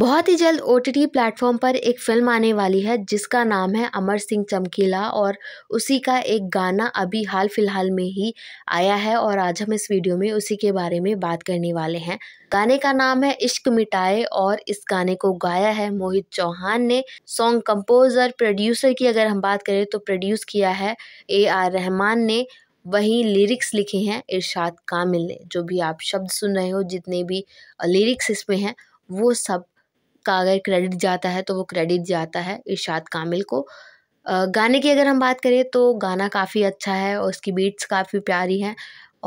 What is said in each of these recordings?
बहुत ही जल्द O T platform पर एक फिल्म आने वाली है जिसका नाम है अमर सिंह चमकीला और उसी का एक गाना अभी हाल फिलहाल में ही आया है और आज हम इस वीडियो में उसी के बारे में बात करने वाले हैं गाने का नाम है इश्क मिटाए और इस गाने को गाया है मोहित चौहान ने सॉन्ग कंपोजर प्रोड्यूसर की अगर हम बात करें तो प्रोड्यूस किया है ए आर रहमान ने वहीं लिरिक्स लिखे हैं इर्शाद कामिल ने जो भी आप शब्द सुन रहे हो जितने भी लिरिक्स इसमें हैं वो सब का अगर क्रेडिट जाता है तो वो क्रेडिट जाता है इर्शाद कामिल को गाने की अगर हम बात करें तो गाना काफ़ी अच्छा है और उसकी बीट्स काफ़ी प्यारी हैं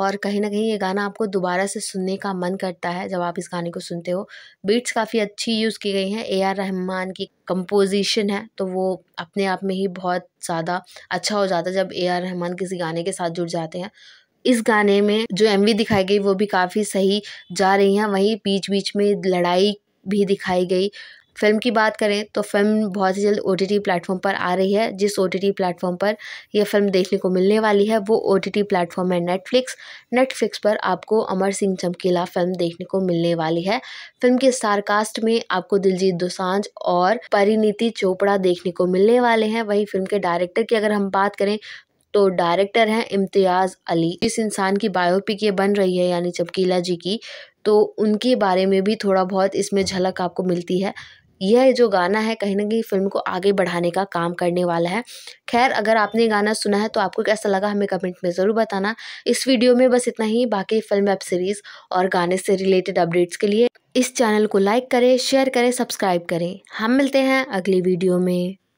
और कहीं ना कहीं ये गाना आपको दोबारा से सुनने का मन करता है जब आप इस गाने को सुनते हो बीट्स काफ़ी अच्छी यूज़ की गई हैं ए आर रहमान की कंपोजिशन है तो वो अपने आप में ही बहुत ज़्यादा अच्छा हो जाता है जब ए आर रहमान किसी गाने के साथ जुड़ जाते हैं इस गाने में जो एमवी दिखाई गई वो भी काफ़ी सही जा रही हैं वहीं बीच बीच में लड़ाई भी दिखाई गई फिल्म की बात करें तो फिल्म बहुत ही जल्द ओ टी टी प्लेटफॉर्म पर आ रही है जिस ओ टी टी प्लेटफॉर्म पर यह फिल्म देखने को मिलने वाली है वो ओ टी टी प्लेटफॉर्म है नेटफ्लिक्स नेटफ्लिक्स पर आपको अमर सिंह चमकीला फिल्म देखने को मिलने वाली है फिल्म के स्टारकास्ट में आपको दिलजीत दोसांझ और परिणीति चोपड़ा देखने को मिलने वाले हैं वहीं फिल्म के डायरेक्टर की अगर हम बात करें तो डायरेक्टर हैं इम्तियाज़ अली इस इंसान की बायोपिक ये बन रही है यानी चमकीला जी की तो उनके बारे में भी थोड़ा बहुत इसमें झलक आपको मिलती है यह जो गाना है कहीं ना कहीं फिल्म को आगे बढ़ाने का काम करने वाला है खैर अगर आपने गाना सुना है तो आपको कैसा लगा हमें कमेंट में ज़रूर बताना इस वीडियो में बस इतना ही बाकी फिल्म वेब सीरीज़ और गाने से रिलेटेड अपडेट्स के लिए इस चैनल को लाइक करें शेयर करें सब्सक्राइब करें हम मिलते हैं अगली वीडियो में